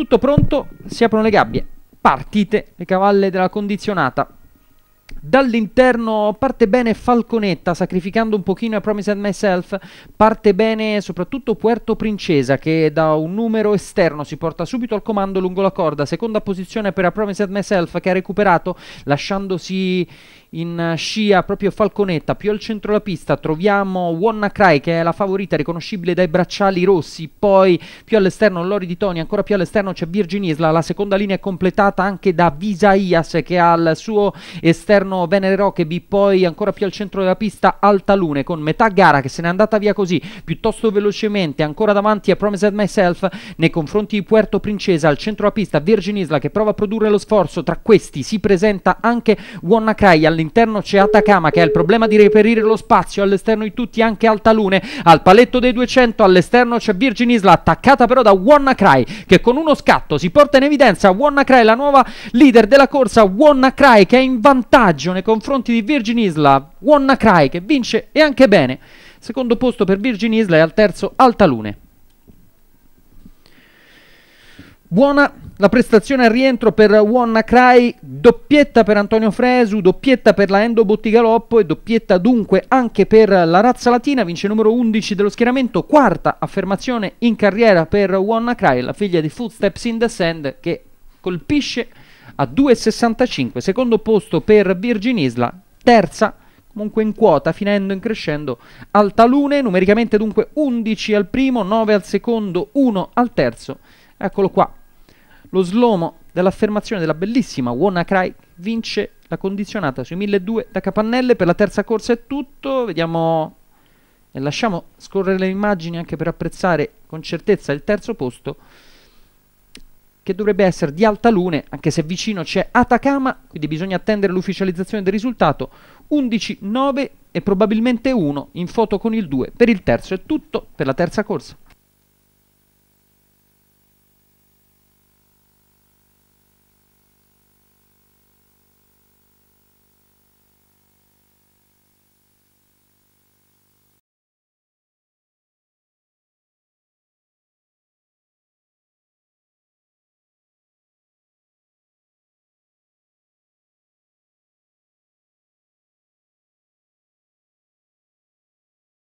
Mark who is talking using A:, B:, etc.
A: Tutto pronto, si aprono le gabbie. Partite, le cavalle della condizionata. Dall'interno parte bene Falconetta, sacrificando un pochino a Promised Myself, parte bene soprattutto Puerto Princesa che da un numero esterno si porta subito al comando lungo la corda, seconda posizione per a Promised Myself che ha recuperato lasciandosi in scia proprio Falconetta, più al centro della pista troviamo Wanna Cry che è la favorita riconoscibile dai bracciali rossi, poi più all'esterno Lori di Tony, ancora più all'esterno c'è Virgin Isla, la seconda linea è completata anche da Visaias che ha al suo esterno all'interno Venere Roccheby, poi ancora più al centro della pista Altalune con metà gara che se n'è andata via così piuttosto velocemente, ancora davanti a Promised Myself nei confronti di Puerto Princesa al centro della pista Virgin Isla che prova a produrre lo sforzo, tra questi si presenta anche Wannacry, all'interno c'è Atacama che ha il problema di reperire lo spazio, all'esterno di tutti anche Altalune, al paletto dei 200 all'esterno c'è Virgin Isla attaccata però da Wannacry che con uno scatto si porta in evidenza Wannacry la nuova leader della corsa Wannacry che è in vantaggio vantaggio nei confronti di Virgin Isla, Wannacry che vince e anche bene. Secondo posto per Virgin Isla e al terzo Altalune. Buona la prestazione al rientro per Wannacry, doppietta per Antonio Fresu, doppietta per la Endo Bottigaloppo e doppietta dunque anche per la razza latina, vince numero 11 dello schieramento, quarta affermazione in carriera per Wannacry, la figlia di Footsteps in the Sand che colpisce a 2,65, secondo posto per Virgin Isla, terza comunque in quota, finendo e crescendo Altalune, numericamente dunque 11 al primo, 9 al secondo, 1 al terzo, eccolo qua, lo slomo dell'affermazione della bellissima WannaCry vince la condizionata sui 1200 da Capannelle per la terza corsa è tutto vediamo e lasciamo scorrere le immagini anche per apprezzare con certezza il terzo posto che dovrebbe essere di Altalune, anche se vicino c'è Atacama, quindi bisogna attendere l'ufficializzazione del risultato, 11-9 e probabilmente 1 in foto con il 2 per il terzo, è tutto per la terza corsa.